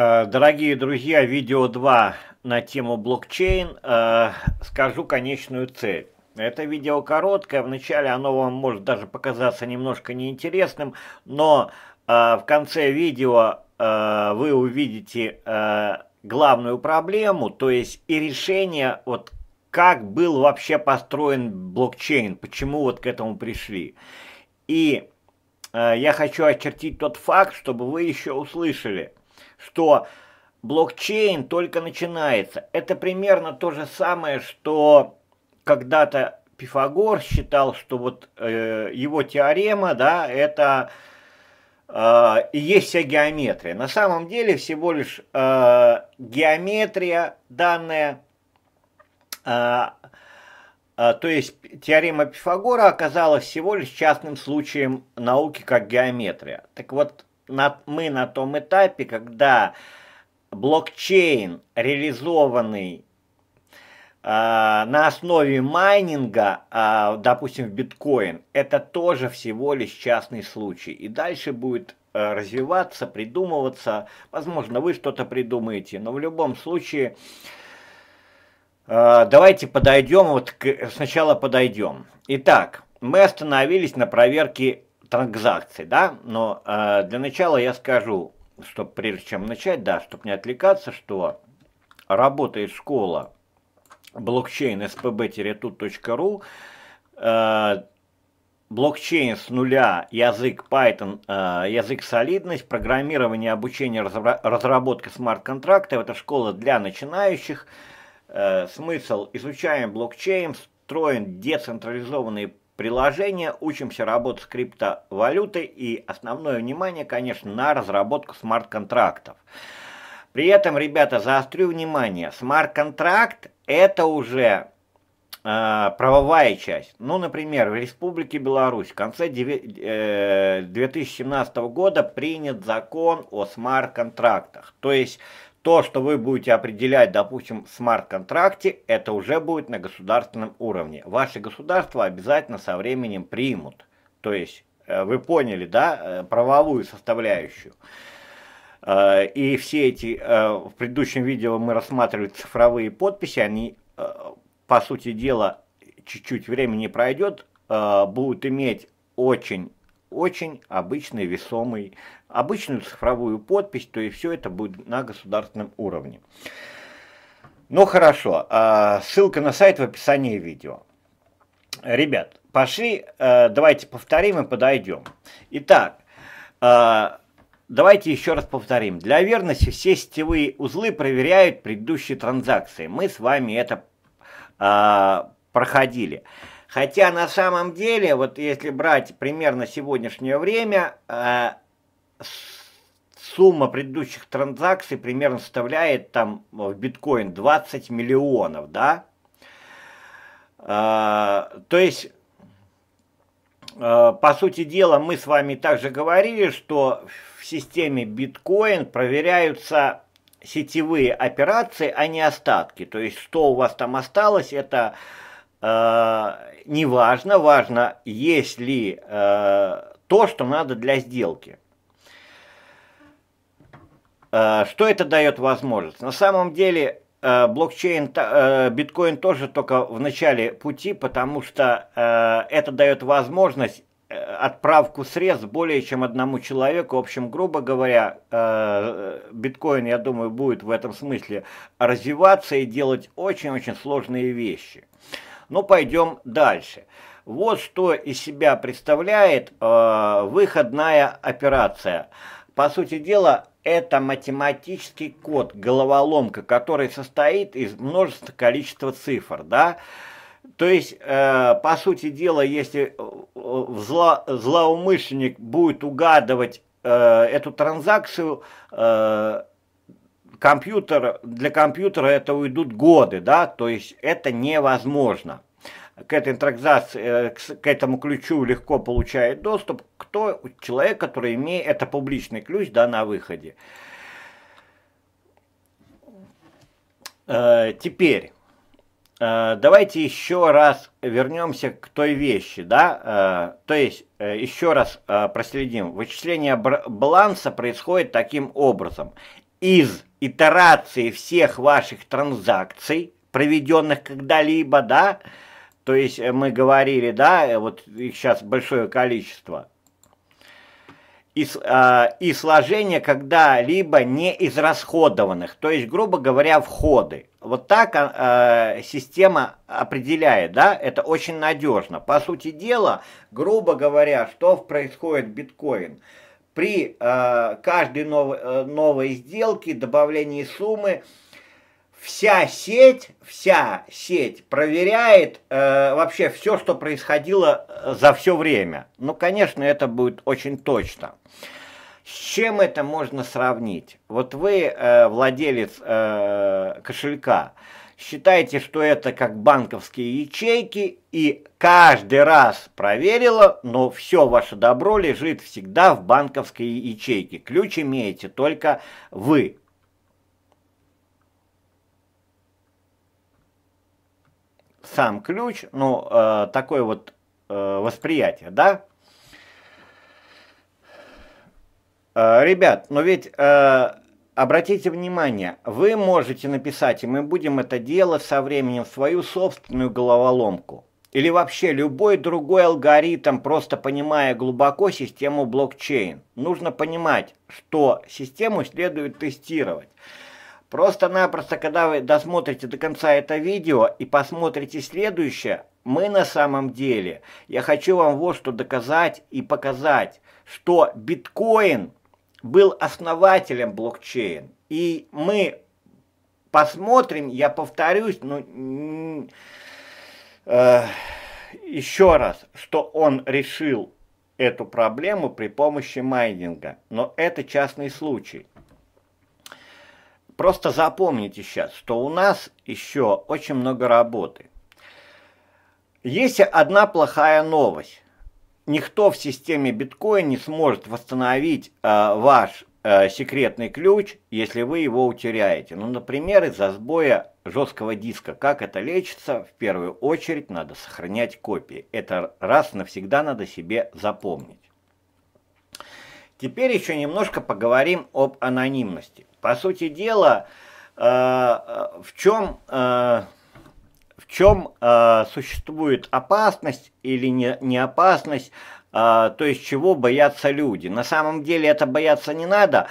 Э, дорогие друзья, видео 2 на тему блокчейн. Э, скажу конечную цель. Это видео короткое, вначале оно вам может даже показаться немножко неинтересным, но э, в конце видео вы увидите главную проблему, то есть и решение, вот как был вообще построен блокчейн, почему вот к этому пришли. И я хочу очертить тот факт, чтобы вы еще услышали – что блокчейн только начинается. Это примерно то же самое, что когда-то Пифагор считал, что вот э, его теорема, да, это э, и есть вся геометрия. На самом деле всего лишь э, геометрия данная, э, э то есть теорема Пифагора оказалась всего лишь частным случаем науки как геометрия. Так вот, на, мы на том этапе, когда блокчейн, реализованный а, на основе майнинга, а, допустим, в биткоин, это тоже всего лишь частный случай. И дальше будет э, развиваться, придумываться. Возможно, вы что-то придумаете, но в любом случае э, давайте подойдем, вот к, сначала подойдем. Итак, мы остановились на проверке транзакции, да, но э, для начала я скажу, что прежде чем начать, да, чтобы не отвлекаться, что работает школа блокчейн spb-tut.ru, э, блокчейн с нуля, язык Python, э, язык солидность, программирование, обучение, разра разработка смарт-контрактов, это школа для начинающих, э, смысл, изучаем блокчейн, строим децентрализованные Приложение «Учимся работать с криптовалютой» и основное внимание, конечно, на разработку смарт-контрактов. При этом, ребята, заострю внимание, смарт-контракт – это уже э, правовая часть. Ну, например, в Республике Беларусь в конце 9, э, 2017 года принят закон о смарт-контрактах. То есть то, что вы будете определять, допустим, в смарт-контракте, это уже будет на государственном уровне. Ваши государства обязательно со временем примут. То есть, э, вы поняли, да, э, правовую составляющую. Э, и все эти, в предыдущем видео мы рассматривали цифровые подписи, они, по сути дела, чуть-чуть времени пройдет, будут иметь очень очень обычный весомый, обычную цифровую подпись, то есть все это будет на государственном уровне. Ну хорошо, а, ссылка на сайт в описании видео. Ребят, пошли, э, давайте повторим и подойдем. Итак, э, Давайте еще раз повторим. Для верности все сетевые узлы проверяют предыдущие транзакции. Мы с вами это э, проходили. Хотя на самом деле, вот если брать примерно сегодняшнее время, э, сумма предыдущих транзакций примерно составляет там в биткоин 20 миллионов, да? Э, то есть э, по сути дела, мы с вами также говорили, что в системе биткоин проверяются сетевые операции, а не остатки. То есть, что у вас там осталось, это Э, не важно, важно, есть ли э, то, что надо для сделки. Э, что это дает возможность? На самом деле блокчейн, биткоин тоже только в начале пути, потому что это дает возможность отправку средств более чем одному человеку. В общем, грубо говоря, биткоин, я думаю, будет в этом смысле развиваться и делать очень-очень сложные вещи. Но пойдем дальше. Вот что из себя представляет э, выходная операция. По сути дела, это математический код, головоломка, который состоит из множества количества цифр, да, то есть, э, по сути дела, если э, зло, злоумышленник будет угадывать э, эту транзакцию, э, компьютер, для компьютера это уйдут годы, да, то есть это невозможно к этой транзакции, э, к этому ключу легко получает доступ, кто человек, который имеет это публичный ключ да, на выходе. Э, теперь, э, давайте еще раз вернемся к той вещи, да, то есть еще раз проследим. Вычисление баланса происходит таким образом. Из итерации всех ваших транзакций, проведенных когда-либо, да, то есть э, мы говорили, да, э, вот их сейчас большое количество. И, э, и сложение когда-либо не израсходованных, то есть, грубо говоря, входы. Вот так э, система определяет, да, это очень надежно. По сути дела, грубо говоря, что происходит биткоин? При э, каждой нов, новой сделке, добавлении суммы, э, вся сеть, вся сеть проверяет э, вообще все, что происходило э, за все время. Ну, конечно, это будет очень точно. С чем это можно сравнить? Вот вы э, владелец э, кошелька, считаете, что это как банковские ячейки, и каждый раз проверила, но все ваше добро лежит всегда в банковской ячейке. Ключ имеете только вы. сам ключ, ну, э, такое вот э, восприятие, да? Э, ребят, но ведь... Э, обратите внимание, вы можете написать, и мы будем это делать со временем, свою собственную головоломку. Или вообще любой другой алгоритм, просто понимая глубоко систему блокчейн. Нужно понимать, что систему следует тестировать. Просто-напросто, когда вы досмотрите до конца это видео и посмотрите следующее, мы на самом деле, я хочу вам вот что доказать и показать, что биткоин был основателем блокчейн. И мы посмотрим, я повторюсь, ну, э, еще раз, что он решил эту проблему при помощи майнинга. Но это частный случай. Просто запомните сейчас, что у нас еще очень много работы. Есть одна плохая новость. Никто в системе биткоин не сможет восстановить э, ваш э, секретный ключ, если вы его утеряете. Ну, например, из-за сбоя жесткого диска. Как это лечится? В первую очередь надо сохранять копии. Это раз навсегда надо себе запомнить. Теперь еще немножко поговорим об анонимности. По сути дела, э, э, в чем, э, в чем существует опасность или не, опасность, то есть чего боятся люди. На самом деле это бояться не надо,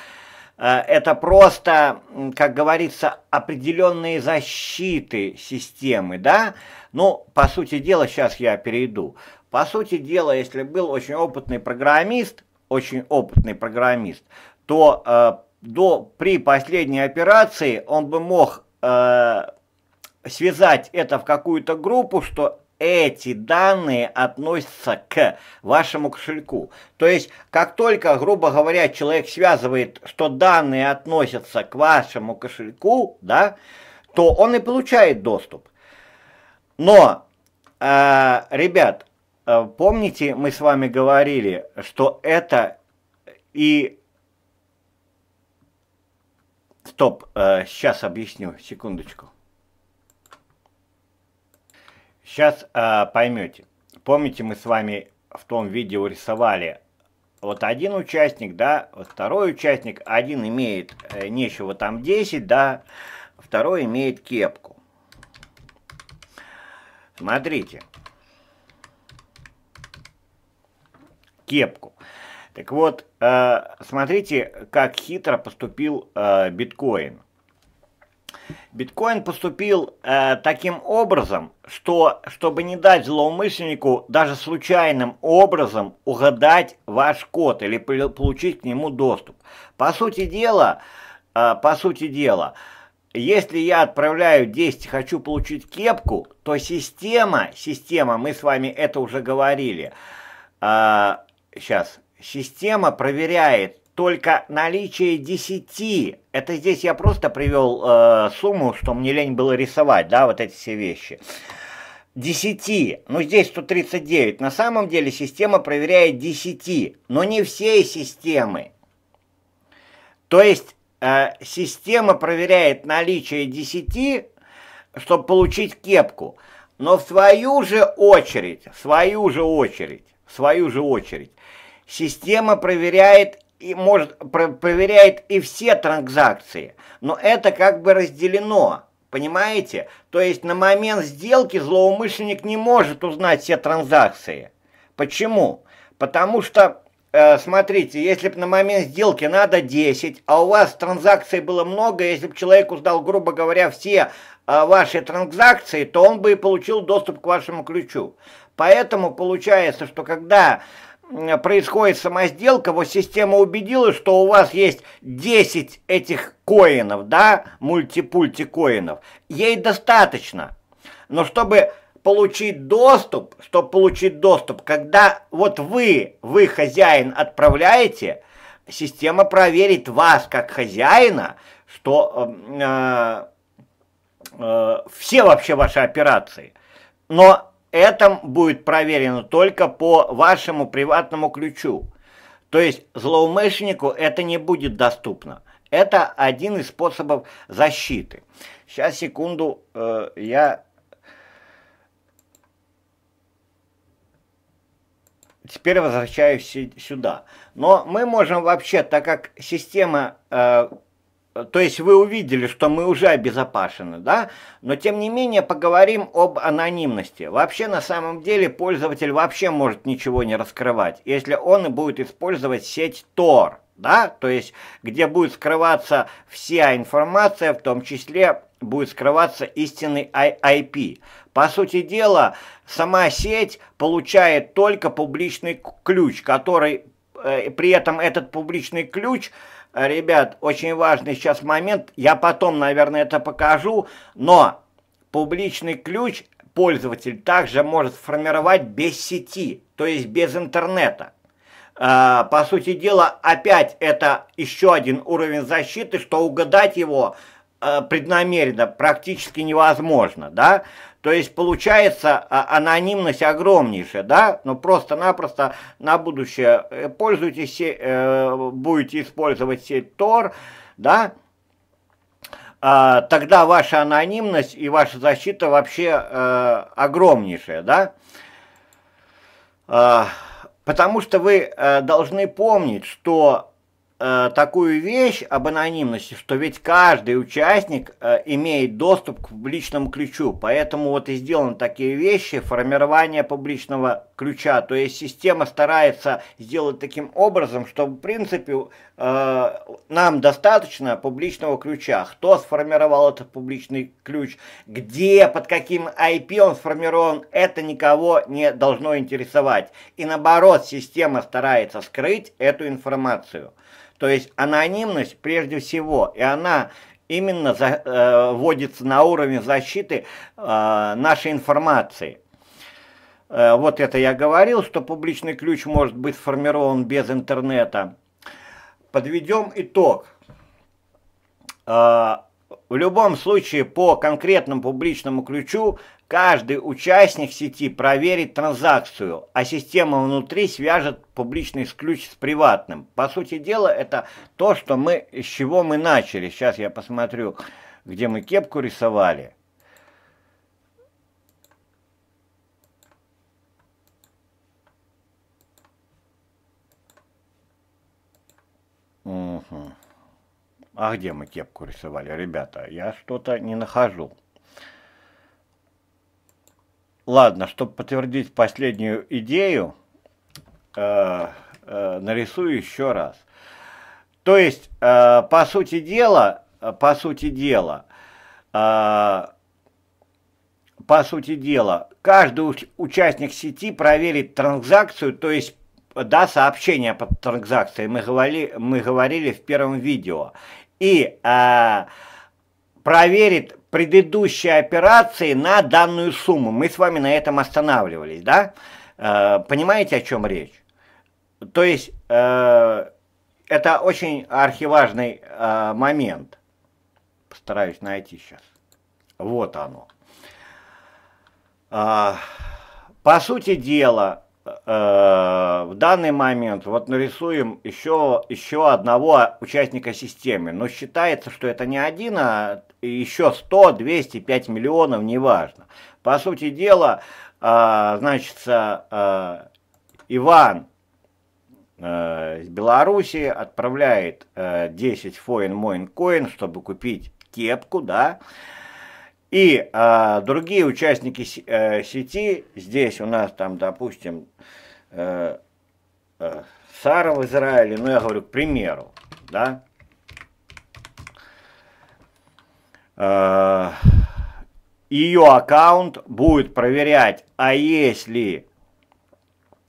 это просто, как говорится, определенные защиты системы, да? Ну, по сути дела, сейчас я перейду. По сути дела, если был очень опытный программист, очень опытный программист, то до, при последней операции он бы мог э, связать это в какую-то группу, что эти данные относятся к вашему кошельку. То есть, как только, грубо говоря, человек связывает, что данные относятся к вашему кошельку, да, то он и получает доступ. Но, э, ребят, э, помните, мы с вами говорили, что это и стоп, сейчас э, объясню, секундочку. Сейчас э, поймете. Помните, мы с вами в том видео рисовали вот один участник, да, вот второй участник, один имеет э, нечего там 10, да, второй имеет кепку. Смотрите. Кепку. Так вот, э, смотрите, как хитро поступил э, биткоин. Биткоин поступил э, таким образом, что, чтобы не дать злоумышленнику даже случайным образом угадать ваш код или получить к нему доступ. По сути дела, по сути дела, если я отправляю 10 хочу получить кепку, то система, система, мы с вами это уже говорили, сейчас, система проверяет только наличие 10. Это здесь я просто привел э, сумму, что мне лень было рисовать, да, вот эти все вещи. 10, ну здесь 139. На самом деле система проверяет 10, но не все системы. То есть э, система проверяет наличие 10, чтобы получить кепку. Но в свою же очередь, в свою же очередь, в свою же очередь, Система проверяет и может про, проверяет и все транзакции, но это как бы разделено, понимаете? То есть на момент сделки злоумышленник не может узнать все транзакции. Почему? Потому что, э, смотрите, если бы на момент сделки надо 10, а у вас транзакций было много, если бы человек узнал, грубо говоря, все э, ваши транзакции, то он бы и получил доступ к вашему ключу. Поэтому получается, что когда происходит самосделка, вот система убедилась, что у вас есть 10 этих коинов, да, мультипульти коинов. Ей достаточно. Но чтобы получить доступ, чтобы получить доступ, когда вот вы, вы хозяин отправляете, система проверит вас как хозяина, что эм, э, э, все вообще ваши операции. Но это будет проверено только по вашему приватному ключу. То есть злоумышленнику это не будет доступно. Это один из способов защиты. Сейчас, секунду, э, я... Теперь возвращаюсь сюда. Но мы можем вообще, так как система э, то есть вы увидели, что мы уже обезопасены, да? Но тем не менее поговорим об анонимности. Вообще на самом деле пользователь вообще может ничего не раскрывать, если он и будет использовать сеть Tor, да? То есть где будет скрываться вся информация, в том числе будет скрываться истинный IP. По сути дела, сама сеть получает только публичный ключ, который, э, при этом этот публичный ключ – ребят, очень важный сейчас момент, я потом, наверное, это покажу, но публичный ключ пользователь также может сформировать без сети, то есть без интернета. А, по сути дела, опять это еще один уровень защиты, что угадать его а, преднамеренно практически невозможно, да? То есть получается а, анонимность огромнейшая, да? Но ну, просто-напросто на будущее э, пользуйтесь, э, будете использовать сеть Tor, да? А, тогда ваша анонимность и ваша защита вообще э, огромнейшая, да? А, потому что вы должны помнить, что э, такую вещь об анонимности, что ведь каждый участник э, имеет доступ к публичному ключу, поэтому вот и сделаны такие вещи, формирование публичного ключа, то есть система старается сделать таким образом, что в принципе э, нам достаточно публичного ключа, кто сформировал этот публичный ключ, где, под каким IP он сформирован, это никого не должно интересовать, и наоборот, система старается скрыть эту информацию. То есть анонимность прежде всего, и она именно за, э, вводится на уровень защиты э, нашей информации. Э, вот это я говорил, что публичный ключ может быть сформирован без интернета. Подведем итог. Э, в любом случае по конкретному публичному ключу Каждый участник сети проверит транзакцию, а система внутри свяжет публичный ключ с приватным. По сути дела, это то, что мы, с чего мы начали. Сейчас я посмотрю, где мы кепку рисовали. Угу. А где мы кепку рисовали, ребята? Я что-то не нахожу. Ладно, чтобы подтвердить последнюю идею, э, э, нарисую еще раз. То есть, э, по сути дела, э, по сути дела, э, по сути дела, каждый участник сети проверит транзакцию, то есть да, сообщение по транзакции, мы говорили, мы говорили в первом видео, и э, проверит предыдущей операции на данную сумму. Мы с вами на этом останавливались, да? Э, понимаете, о чем речь? То есть, э, это очень архиважный э, момент. Постараюсь найти сейчас. Вот оно. Э, по сути дела, Э, в данный момент вот нарисуем еще, еще одного участника системы. Но считается, что это не один, а еще 100, 205 миллионов, неважно. По сути дела, э, значит, э, Иван э, Белоруссии отправляет э, 10 фоин-моин-коин, чтобы купить кепку, да, э, и а, другие участники э, сети, здесь у нас там, допустим, э, э, Сара в Израиле, ну я говорю, к примеру, да, э, ее аккаунт будет проверять, а если,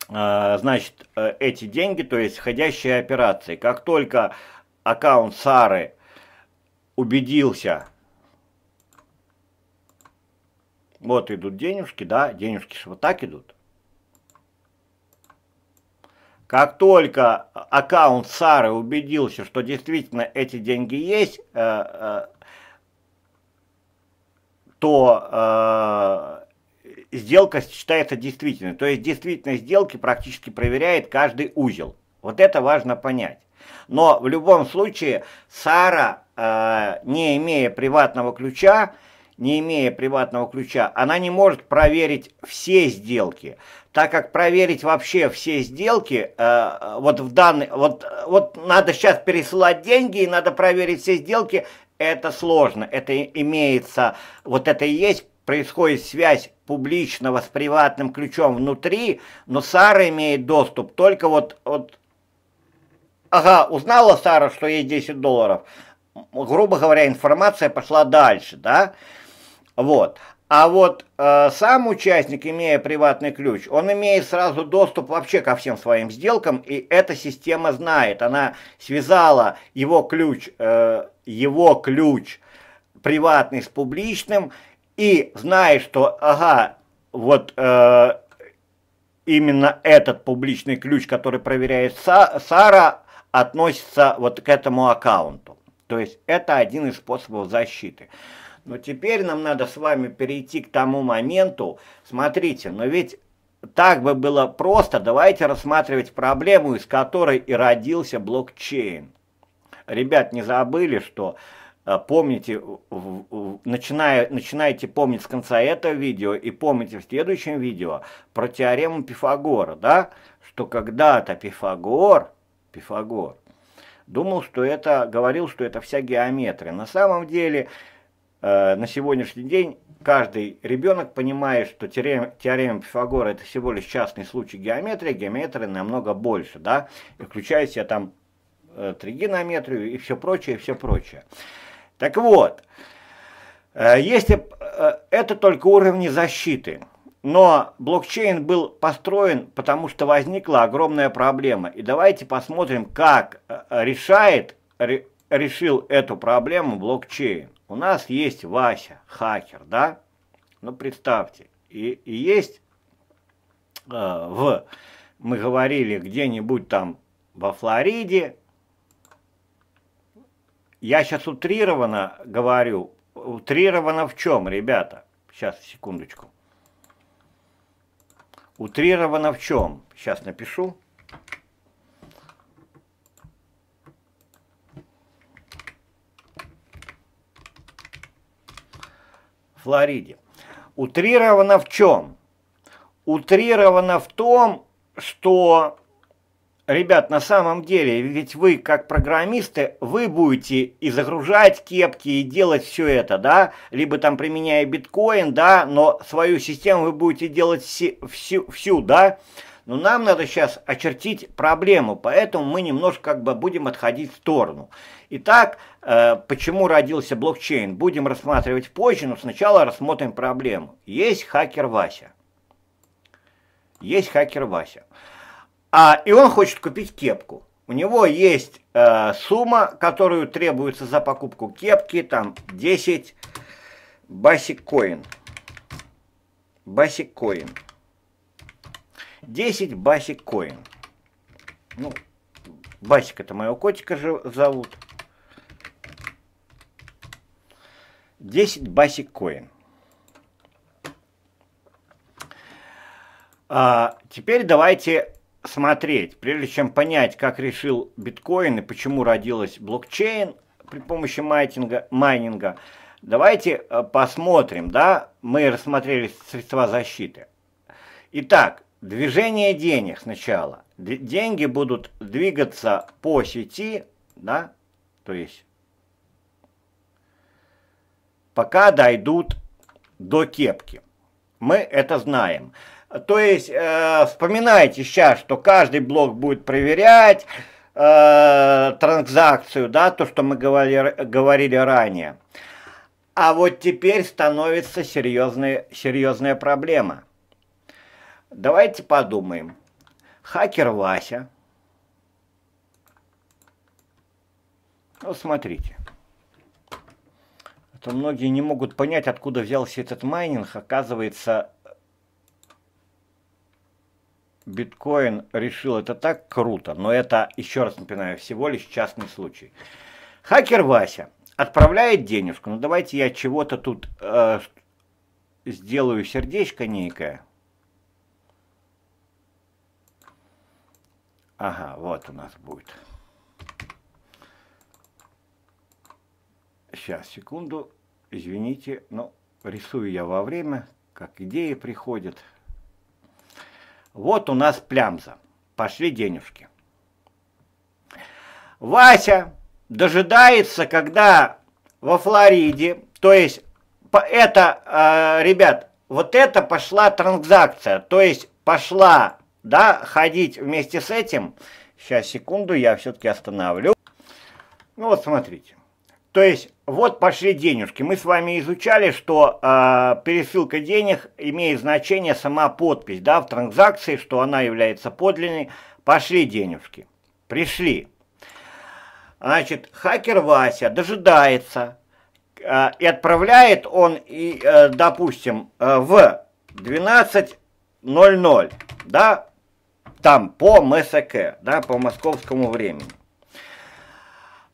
э, значит, э, эти деньги, то есть входящие операции, как только аккаунт Сары убедился, вот идут денежки, да, денежки же вот так идут. Как только аккаунт Сары убедился, что действительно эти деньги есть, э, э, то э, сделка считается действительной. То есть действительность сделки практически проверяет каждый узел. Вот это важно понять. Но в любом случае Сара, э, не имея приватного ключа, не имея приватного ключа, она не может проверить все сделки, так как проверить вообще все сделки, э, вот в данный, вот, вот надо сейчас пересылать деньги и надо проверить все сделки, это сложно, это имеется, вот это и есть, происходит связь публичного с приватным ключом внутри, но Сара имеет доступ только вот, вот ага, узнала Сара, что есть 10 долларов, грубо говоря, информация пошла дальше, да, вот. А вот э, сам участник, имея приватный ключ, он имеет сразу доступ вообще ко всем своим сделкам, и эта система знает. Она связала его ключ, э, его ключ приватный с публичным, и знает, что, ага, вот э, именно этот публичный ключ, который проверяет Сара, относится вот к этому аккаунту. То есть это один из способов защиты. Но теперь нам надо с вами перейти к тому моменту. Смотрите, но ведь так бы было просто. Давайте рассматривать проблему, из которой и родился блокчейн. Ребят, не забыли, что э, помните, начиная, начинайте помнить с конца этого видео и помните в следующем видео про теорему Пифагора, да? Что когда-то Пифагор, Пифагор, думал, что это, говорил, что это вся геометрия. На самом деле, э, на сегодняшний день каждый ребенок понимает, что теорема, теорема Пифагора это всего лишь частный случай геометрии, геометрия намного больше, да, и включая себя там э, тригонометрию и все прочее, и все прочее. Так вот, э, если э, это только уровни защиты – но блокчейн был построен, потому что возникла огромная проблема. И давайте посмотрим, как э, решает, решил эту проблему блокчейн. У нас есть Вася, хакер, да? Ну, представьте, и, и есть э, в, мы говорили, где-нибудь там во Флориде, я сейчас утрированно говорю, утрированно в чем, ребята? Сейчас, секундочку утрировано в чем? Сейчас напишу. Флориде. Утрировано в чем? Утрировано в том, что Ребят, на самом деле, ведь вы, как программисты, вы будете и загружать кепки, и делать все это, да, либо там применяя биткоин, да, но свою систему вы будете делать си, всю, всю, да, но нам надо сейчас очертить проблему, поэтому мы немножко как бы будем отходить в сторону. Итак, э, почему родился блокчейн, будем рассматривать позже, но сначала рассмотрим проблему. Есть хакер Вася. Есть хакер Вася. А, и он хочет купить кепку. У него есть э, сумма, которую требуется за покупку кепки, там 10 басик коин. Басик коин. 10 басик коин. Ну, басик это моего котика же зовут. 10 басик коин. А, теперь давайте смотреть, прежде чем понять, как решил биткоин и почему родилась блокчейн при помощи майтинга, майнинга, давайте э, посмотрим, да, мы рассмотрели средства защиты. Итак, движение денег сначала. Деньги будут двигаться по сети, да, то есть пока дойдут до кепки. Мы это знаем. То есть э, вспоминайте сейчас, что каждый блок будет проверять э, транзакцию, да, то, что мы говорили, говорили ранее. А вот теперь становится серьезная, серьезная проблема. Давайте подумаем. Хакер Вася. Вот смотрите. Это многие не могут понять, откуда взялся этот майнинг. Оказывается, биткоин решил это так круто, но это, еще раз напоминаю, всего лишь частный случай. Хакер Вася отправляет денежку, ну давайте я чего-то тут э, сделаю сердечко некое. Ага, вот у нас будет. Сейчас, секунду, извините, но рисую я во время, как идеи приходят, вот у нас плямза. Пошли денежки. Вася дожидается, когда во Флориде, то есть это, а, ребят, вот это пошла транзакция, то есть пошла, да, ходить вместе с этим. Сейчас, секунду, я все-таки остановлю. Ну вот смотрите. То есть вот пошли денежки. Мы с вами изучали, что э, пересылка денег имеет значение сама подпись да, в транзакции, что она является подлинной. Пошли денежки. Пришли. Значит, хакер Вася дожидается э, и отправляет он, и, э, допустим, э, в 12.00, да, там по МСК, да, по московскому времени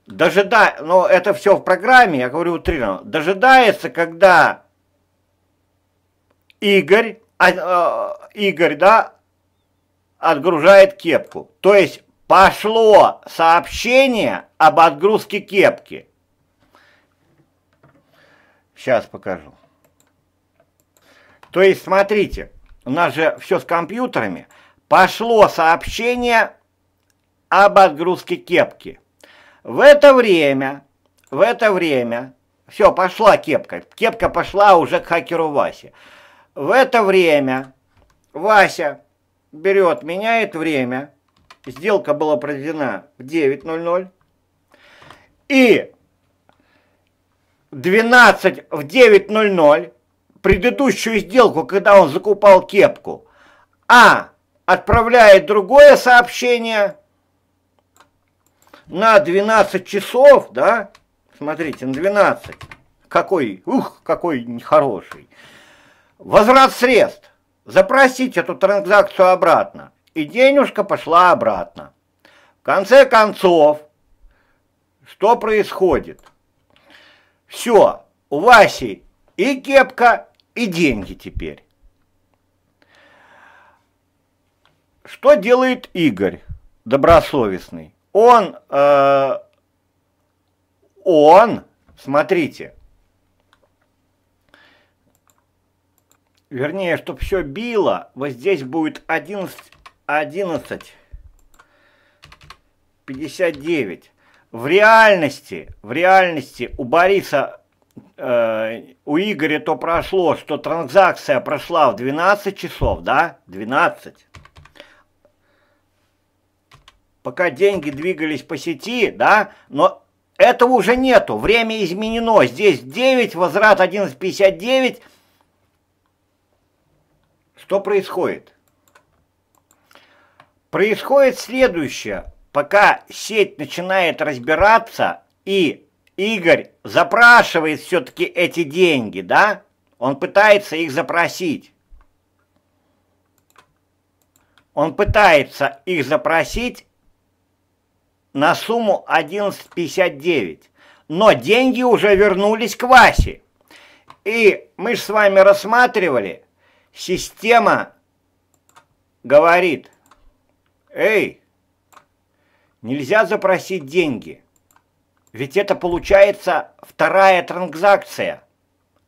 дожида но это все в программе, я говорю утрированно, дожидается, когда Игорь, а, э, Игорь, да, отгружает кепку. То есть пошло сообщение об отгрузке кепки. Сейчас покажу. То есть, смотрите, у нас же все с компьютерами. Пошло сообщение об отгрузке кепки. В это время, в это время, все, пошла кепка, кепка пошла уже к хакеру Васе. В это время Вася берет, меняет время, сделка была проведена в 9.00, и 12 в 9.00 предыдущую сделку, когда он закупал кепку, а отправляет другое сообщение – на 12 часов, да, смотрите, на 12, какой, ух, какой нехороший, возврат средств, запросить эту транзакцию обратно, и денежка пошла обратно. В конце концов, что происходит? Все, у Васи и кепка, и деньги теперь. Что делает Игорь, добросовестный? Он, э, он, смотрите, вернее, чтобы все било, вот здесь будет 11, 11, 59. В реальности, в реальности у Бориса, э, у Игоря то прошло, что транзакция прошла в 12 часов, да, 12 пока деньги двигались по сети, да, но этого уже нету, время изменено, здесь 9, возврат 11.59. Что происходит? Происходит следующее, пока сеть начинает разбираться и Игорь запрашивает все-таки эти деньги, да? Он пытается их запросить. Он пытается их запросить, на сумму 11,59, но деньги уже вернулись к Васе. И мы же с вами рассматривали, система говорит, эй, нельзя запросить деньги, ведь это получается вторая транзакция,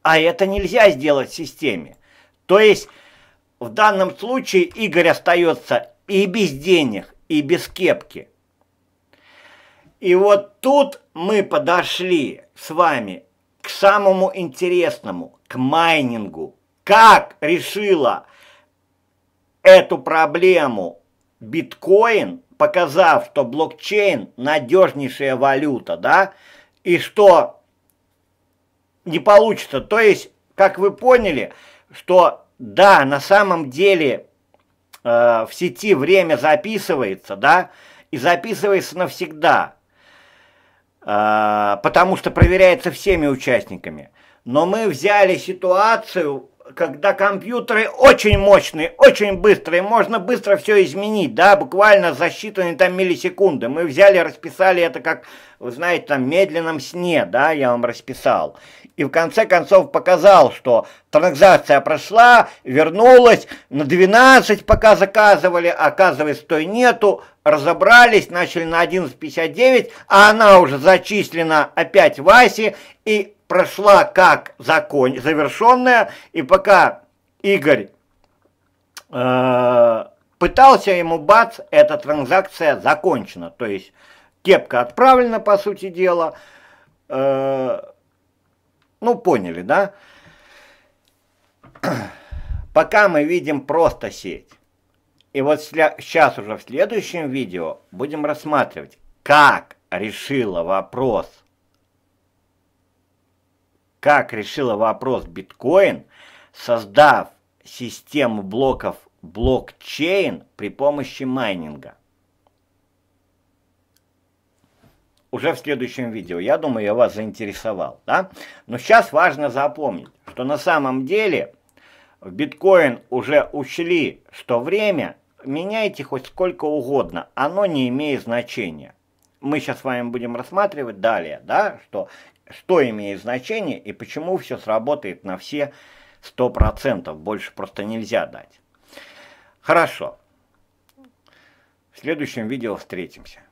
а это нельзя сделать в системе. То есть в данном случае Игорь остается и без денег, и без кепки. И вот тут мы подошли с вами к самому интересному, к майнингу. Как решила эту проблему биткоин, показав, что блокчейн надежнейшая валюта, да, и что не получится. То есть, как вы поняли, что да, на самом деле э, в сети время записывается, да, и записывается навсегда. А, потому что проверяется всеми участниками. Но мы взяли ситуацию, когда компьютеры очень мощные, очень быстрые, можно быстро все изменить, да, буквально за считанные там миллисекунды. Мы взяли, расписали это как, вы знаете, там, медленном сне, да, я вам расписал и в конце концов показал, что транзакция прошла, вернулась, на 12 пока заказывали, а оказывается, той нету, разобрались, начали на 11.59, а она уже зачислена опять Васе и прошла как закон, завершенная, и пока Игорь э, пытался ему бац, эта транзакция закончена, то есть кепка отправлена, по сути дела, э, ну, поняли, да? Пока мы видим просто сеть. И вот сейчас уже в следующем видео будем рассматривать, как решила вопрос, как решила вопрос биткоин, создав систему блоков блокчейн при помощи майнинга. уже в следующем видео. Я думаю, я вас заинтересовал. Да? Но сейчас важно запомнить, что на самом деле в биткоин уже ушли, что время, меняйте хоть сколько угодно, оно не имеет значения. Мы сейчас с вами будем рассматривать далее, да, что, что имеет значение и почему все сработает на все 100%, больше просто нельзя дать. Хорошо. В следующем видео встретимся.